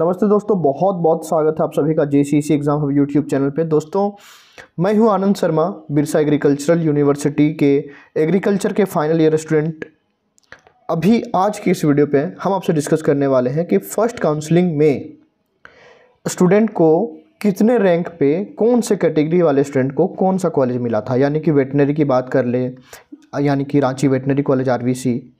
नमस्ते दोस्तों बहुत बहुत स्वागत है आप सभी का J C exam hub YouTube channel पे दोस्तों मैं हूं आनंद शर्मा बिरसा एग्रीकल्चरल यूनिवर्सिटी के एग्रीकल्चर के फाइनल ईयर स्टूडेंट अभी आज की इस वीडियो पे हम आपसे डिस्कस करने वाले हैं कि फ़र्स्ट काउंसलिंग में स्टूडेंट को कितने रैंक पे कौन से कैटेगरी वाले स्टूडेंट को कौन सा कॉलेज मिला था यानी कि वेटनरी की बात कर ले यानी कि रांची वेटनरी कॉलेज आर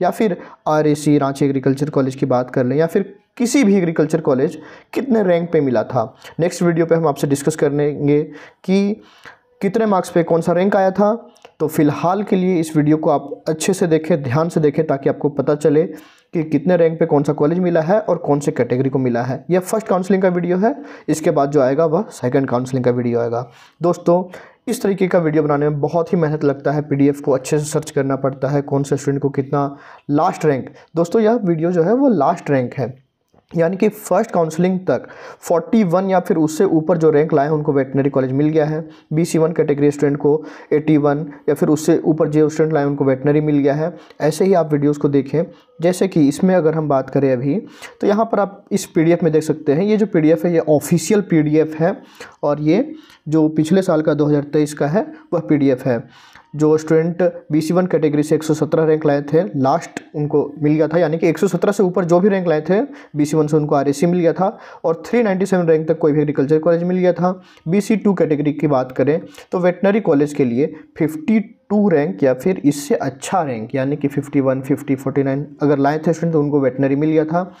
या फिर आर रांची एग्रीकल्चर कॉलेज की बात कर लें या फिर किसी भी एग्रीकल्चर कॉलेज कितने रैंक पे मिला था नेक्स्ट वीडियो पे हम आपसे डिस्कस करेंगे कि कितने मार्क्स पे कौन सा रैंक आया था तो फ़िलहाल के लिए इस वीडियो को आप अच्छे से देखें ध्यान से देखें ताकि आपको पता चले कि कितने रैंक पे कौन सा कॉलेज मिला है और कौन से कैटेगरी को मिला है यह फर्स्ट काउंसलिंग का वीडियो है इसके बाद जो आएगा वह सेकंड काउंसलिंग का वीडियो आएगा दोस्तों इस तरीके का वीडियो बनाने में बहुत ही मेहनत लगता है पीडीएफ को अच्छे से सर्च करना पड़ता है कौन से स्टूडेंट को कितना लास्ट रैंक दोस्तों यह वीडियो जो है वो लास्ट रैंक है यानी कि फर्स्ट काउंसलिंग तक 41 या फिर उससे ऊपर जो रैंक लाए हैं उनको वेटनरी कॉलेज मिल गया है B C one category student को 81 या फिर उससे ऊपर जो स्टूडेंट लाए उनको वेटनरी मिल गया है ऐसे ही आप वीडियोस को देखें जैसे कि इसमें अगर हम बात करें अभी तो यहाँ पर आप इस पी में देख सकते हैं ये जो पी है ये ऑफिशियल पी है और ये जो पिछले साल का दो का है वह पी है जो student B C one category से 117 रैंक लाए थे लास्ट उनको मिल गया था यानी कि 117 से ऊपर जो भी रैंक लाए थे बी सी वन से उनको आर ए सी मिल गया था और 397 रैंक तक कोई भी एग्रीकल्चर कॉलेज मिल गया था बी सी टू कैटेगरी की बात करें तो वेटनरी कॉलेज के लिए फिफ्टी टू रैंक या फिर इससे अच्छा रैंक यानी कि fifty one fifty forty nine अगर लाए थे स्टूडेंट तो उनको वेटनरी मिल गया था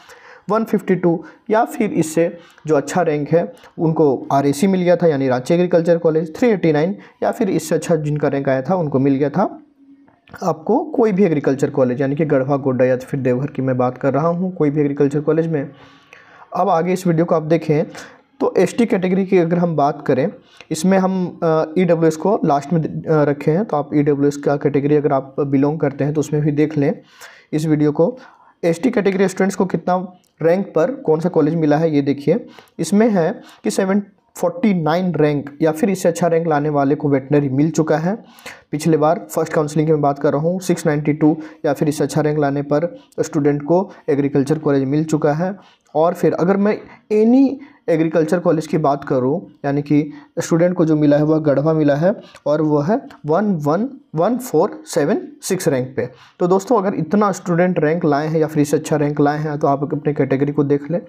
152 या फिर इससे जो अच्छा रैंक है उनको आर मिल गया था यानी रांची एग्रीकल्चर कॉलेज 389 या फिर इससे अच्छा जिनका रैंक आया था उनको मिल गया था आपको कोई भी एग्रीकल्चर कॉलेज यानी कि गढ़वा गोड्डा या फिर देवघर की मैं बात कर रहा हूँ कोई भी एग्रीकल्चर कॉलेज में अब आगे इस वीडियो को आप देखें तो एस टी कैटेगरी की अगर हम बात करें इसमें हम ई डब्ल्यू एस को लास्ट में रखे हैं तो आप ई डब्ल्यू एस का कैटेगरी अगर आप बिलोंग करते हैं तो उसमें भी देख लें इस वीडियो को एस टी कैटेगरी स्टूडेंट्स को कितना रैंक पर कौन सा कॉलेज मिला है ये देखिए इसमें है कि सेवन फोर्टी नाइन रैंक या फिर इससे अच्छा रैंक लाने वाले को वेटनरी मिल चुका है पिछले बार फर्स्ट काउंसलिंग की मैं बात कर रहा हूँ सिक्स नाइन्टी टू या फिर इससे अच्छा रैंक लाने पर स्टूडेंट को एग्रीकल्चर कॉलेज मिल चुका है और फिर अगर मैं एनी एग्रीकल्चर कॉलेज की बात करूँ यानी कि स्टूडेंट को जो मिला है वह गढ़वा मिला है और वह है one one one four seven six rank पे तो दोस्तों अगर इतना स्टूडेंट रैंक लाए हैं या फिर इससे अच्छा रैंक लाए हैं तो आप अपने कैटेगरी को देख लें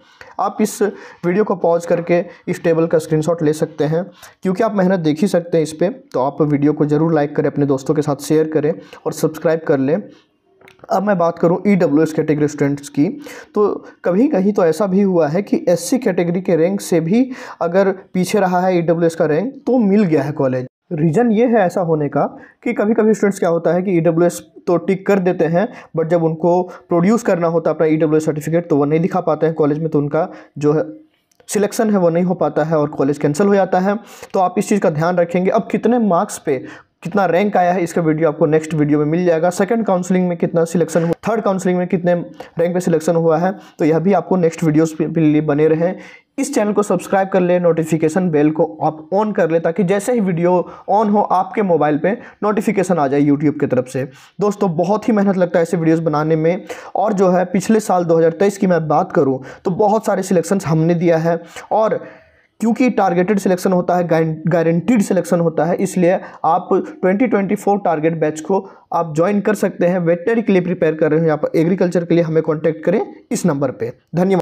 आप इस वीडियो को पॉज करके इस टेबल का स्क्रीनशॉट ले सकते हैं क्योंकि आप मेहनत देख ही सकते हैं इस पर तो आप वीडियो को ज़रूर लाइक करें अपने दोस्तों के साथ शेयर करें और सब्सक्राइब कर लें अब मैं बात करूँ E W S category students की तो कभी कहीं तो ऐसा भी हुआ है कि एस सी कैटेगरी के रैंक से भी अगर पीछे रहा है ई डब्ल्यू एस का रैंक तो मिल गया है कॉलेज रीज़न ये है ऐसा होने का कि कभी कभी स्टूडेंट्स क्या होता है कि ई डब्ल्यू एस तो टिक कर देते हैं बट जब उनको प्रोड्यूस करना होता है अपना ई डब्ल्यू एस सर्टिफिकेट तो वो नहीं दिखा पाते हैं कॉलेज में तो उनका जो है सिलेक्शन है वो नहीं हो पाता है और कॉलेज कैंसिल हो जाता है तो आप इस चीज़ का ध्यान रखेंगे अब कितने मार्क्स पे कितना रैंक आया है इसका वीडियो आपको नेक्स्ट वीडियो में मिल जाएगा सेकंड काउंसलिंग में कितना सिलेक्शन हुआ थर्ड काउंसलिंग में कितने रैंक पे सिलेक्शन हुआ है तो यह भी आपको नेक्स्ट वीडियोस के लिए बने रहे इस चैनल को सब्सक्राइब कर ले नोटिफिकेशन बेल को आप ऑन कर ले ताकि जैसे ही वीडियो ऑन हो आपके मोबाइल पे नोटिफिकेशन आ जाए यूट्यूब की तरफ से दोस्तों बहुत ही मेहनत लगता है ऐसे वीडियोस बनाने में और जो है पिछले साल 2023 की मैं बात करूं तो बहुत सारे सिलेक्शंस हमने दिया है और क्योंकि टारगेटेड सिलेक्शन होता है गारंटीड सिलेक्शन होता है इसलिए आप 2024 टारगेट बैच को आप ज्वाइन कर सकते हैं वेटनरी के लिए प्रिपेयर कर रहे हो यहाँ पर एग्रीकल्चर के लिए हमें कॉन्टैक्ट करें इस नंबर पर धन्यवाद